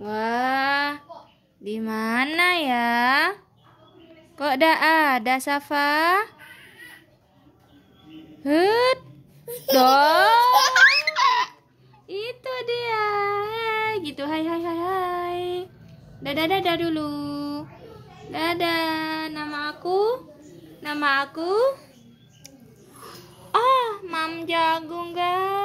Wah, di mana ya? Kok dah ada Safa? Hut, dong. Itu dia. Gitu, hai hai hai hai. Dadah dadah dulu. Dadah, nama aku? Nama aku? Ah, Mam Jagung, guys.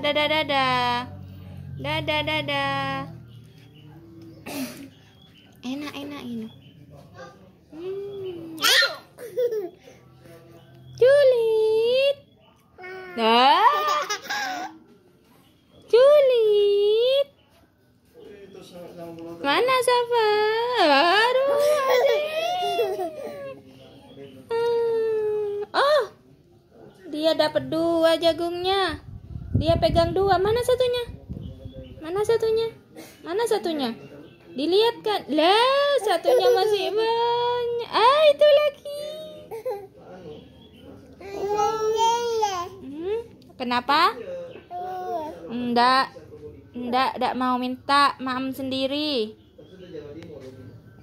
dadah dadah dadah dadah enak enak ini hmm. culit dah mana Safa ah. oh, dia dapat dua jagungnya. Dia pegang dua. Mana satunya? Mana satunya? Mana satunya? Dilihat kan? Lah, satunya masih banyak. Ah, itu lagi. Hmm, kenapa? Enggak. Enggak, enggak mau minta. Mam sendiri.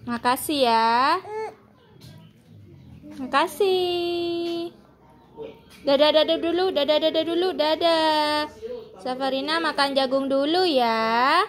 Makasih ya. Makasih. Dadah dadah dulu, dadah dadah dulu, dadah. Safarina makan jagung dulu ya.